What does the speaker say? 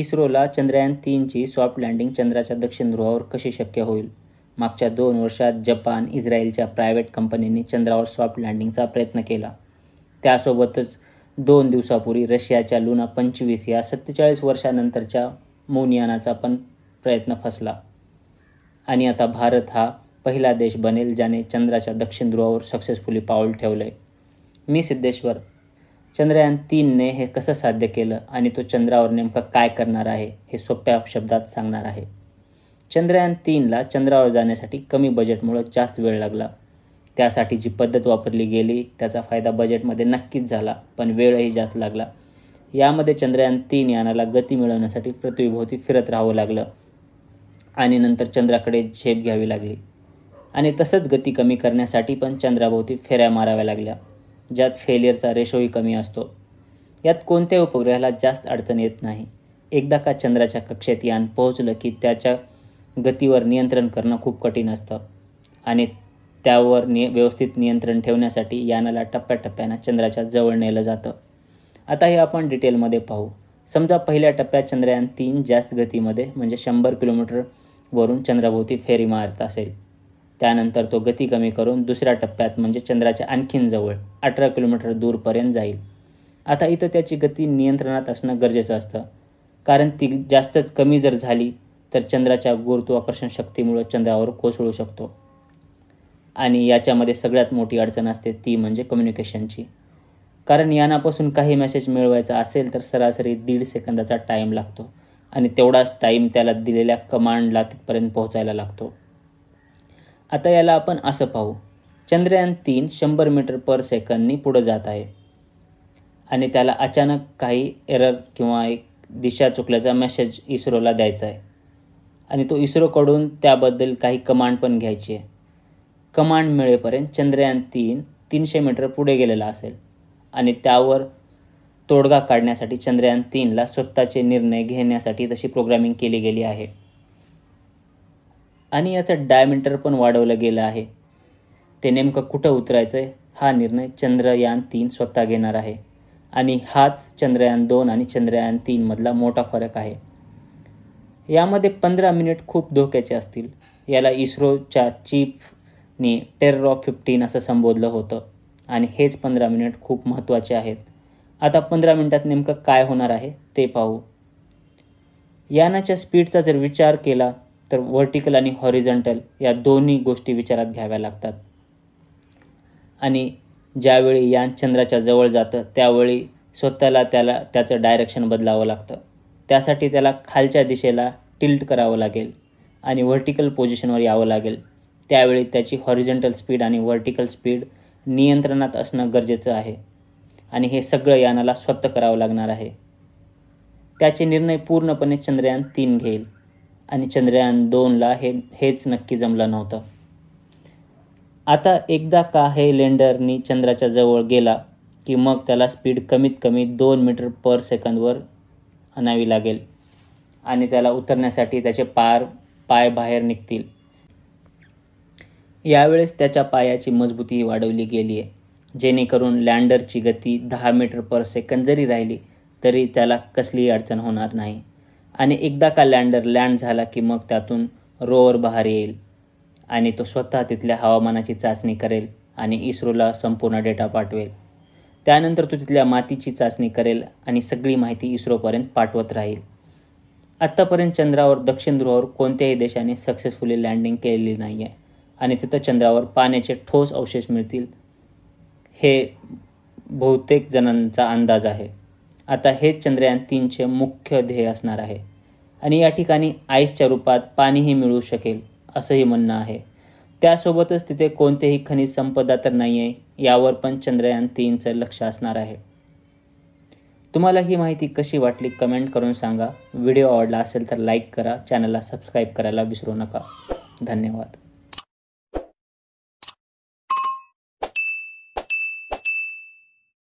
इस्रोला चंद्रयान तीनची soft landing चंद्राच्या दक्षिण ध्रुवावर कशी शक्य होईल मागच्या दोन वर्षात जपान इस्रायलच्या प्रायव्हेट कंपनींनी चंद्रावर सॉफ्ट लँडिंगचा प्रयत्न केला त्यासोबतच दोन दिवसापूर्वी रशियाच्या लुना पंचवीस या सत्तेचाळीस वर्षानंतरच्या मोनियानाचा पण प्रयत्न फसला आणि आता भारत हा पहिला देश बनेल ज्याने चंद्राच्या दक्षिण ध्रुवावर सक्सेसफुली पाऊल ठेवलं मी सिद्धेश्वर चंद्रयान तीनने हे कसं साध्य केलं आणि तो चंद्रावर नेमका काय करणार आहे हे सोप्या शब्दात सांगणार आहे चंद्रयान तीनला चंद्रावर जाण्यासाठी कमी बजेटमुळं जास्त वेळ लागला त्यासाठी जी पद्धत वापरली गेली त्याचा फायदा बजेटमध्ये नक्कीच झाला पण वेळही जास्त लागला यामध्ये चंद्रयान तीन यानाला गती मिळवण्यासाठी पृथ्वीभोवती फिरत राहावं लागलं आणि नंतर चंद्राकडे झेप घ्यावी लागली आणि तसंच गती कमी करण्यासाठी पण चंद्राभोवती फेऱ्या माराव्या लागल्या ज्यात फेलियरचा रेशोही कमी असतो यात कोणत्याही उपग्रहाला जास्त अडचण येत नाही एकदा का चंद्राच्या कक्षेत यान पोहोचलं की त्याच्या गतीवर नियंत्रण करणं खूप कठीण असतं आणि त्यावर नि व्यवस्थित नियंत्रण ठेवण्यासाठी यानाला टप्प्याटप्प्यानं चंद्राच्या जवळ नेलं जातं आता हे आपण डिटेलमध्ये पाहू समजा पहिल्या टप्प्यात चंद्रयान तीन जास्त गतीमध्ये म्हणजे शंभर किलोमीटरवरून चंद्राभोवती फेरी मारत असेल त्यानंतर तो गती कमी करून दुसऱ्या टप्प्यात म्हणजे चंद्राच्या आणखीन जवळ अठरा किलोमीटर दूरपर्यंत जाईल आता इथं त्याची गती नियंत्रणात असणं गरजेचं असतं कारण ती जास्तच कमी जर झाली तर चंद्राच्या गुरुत्वाकर्षण शक्तीमुळं चंद्रावर कोसळू शकतो आणि याच्यामध्ये सगळ्यात मोठी अडचण असते ती म्हणजे कम्युनिकेशनची कारण यानापासून काही मेसेज मिळवायचा असेल तर सरासरी दीड सेकंदाचा टाईम लागतो आणि तेवढाच टाईम त्याला दिलेल्या कमांडला तिथपर्यंत पोहोचायला लागतो आता याला आपण असं पाहू चंद्रयान तीन शंभर मीटर पर सेकंदनी पुढं जात आहे आणि त्याला अचानक काही एरर किंवा एक दिशा चुकल्याचा मेसेज इस्रोला द्यायचा आहे आणि तो इस्रोकडून त्याबद्दल काही कमांड पण घ्यायची आहे कमांड मिळेपर्यंत चंद्रयान तीन तीनशे मीटर पुढे गेलेला असेल आणि त्यावर तोडगा काढण्यासाठी चंद्रयान तीनला स्वतःचे निर्णय घेण्यासाठी तशी प्रोग्रामिंग केली गेली आहे आणि याचा डायमीटर पण वाढवला गेला आहे ते नेमकं कुठं उतरायचं आहे हा निर्णय चंद्रयान तीन स्वतः घेणार आहे आणि हाच चंद्रयान दोन आणि चंद्रयान तीनमधला मोठा फरक आहे यामध्ये पंधरा मिनिट खूप धोक्याचे असतील याला इस्रोच्या चीफने टेरर ऑफ फिफ्टीन असं संबोधलं होतं आणि हेच पंधरा मिनिट खूप महत्त्वाचे आहेत आता पंधरा मिनिटात नेमकं काय होणार आहे ते पाहू यानाच्या स्पीडचा जर विचार केला तर व्हर्टिकल आणि हॉरिझॉन्टल या दोन्ही गोष्टी विचारात घ्याव्या लागतात आणि ज्यावेळी यान चंद्राच्या जवळ जातं त्यावेळी स्वतःला त्याला त्याचं डायरेक्शन बदलावं लागतं त्यासाठी त्याला खालच्या दिशेला टिल्ट करावं लागेल आणि व्हर्टिकल पोझिशनवर यावं लागेल त्यावेळी त्याची हॉरिझॉन्टल स्पीड आणि व्हर्टिकल स्पीड नियंत्रणात असणं गरजेचं आहे आणि हे सगळं यानाला स्वतः करावं लागणार आहे त्याचे निर्णय पूर्णपणे चंद्रयान तीन घेईल आणि चंद्रयान दोनला हे हेच नक्की जमलं नव्हतं आता एकदा का हे लँडरनी चंद्राच्या जवळ गेला की मग त्याला स्पीड कमीत कमी दोन मीटर पर सेकंदवर आणावी लागेल आणि त्याला उतरण्यासाठी त्याचे पार पाय बाहेर निघतील यावेळेस त्याच्या पायाची मजबूती वाढवली गेली आहे जेणेकरून लँडरची गती दहा मीटर पर सेकंद जरी राहिली तरी त्याला कसलीही अडचण होणार नाही आणि एकदा का लँडर लँड झाला की मग त्यातून रोवर बाहेर येईल आणि तो स्वतः तिथल्या हवामानाची चाचणी करेल आणि इस्रोला संपूर्ण डेटा पाठवेल त्यानंतर तो तिथल्या मातीची चाचणी करेल आणि सगळी माहिती इस्रोपर्यंत पाठवत राहील आत्तापर्यंत चंद्रावर दक्षिण ध्रुवावर कोणत्याही देशाने सक्सेसफुली लँडिंग केलेली नाही आहे आणि तिथं चंद्रावर पाण्याचे ठोस अवशेष मिळतील हे बहुतेक जणांचा अंदाज आहे आता हेच चंद्रयान तीनचे मुख्य ध्येय असणार आहे आणि या ठिकाणी आईसच्या रूपात पाणीही मिळू शकेल असंही म्हणणं आहे त्यासोबतच तिथे कोणतेही खनिज संपदा तर नाही आहे यावर पण चंद्रयान तीनचं लक्ष असणार आहे तुम्हाला ही माहिती कशी वाटली कमेंट करून सांगा व्हिडिओ आवडला असेल तर लाईक करा चॅनलला सबस्क्राईब करायला विसरू नका धन्यवाद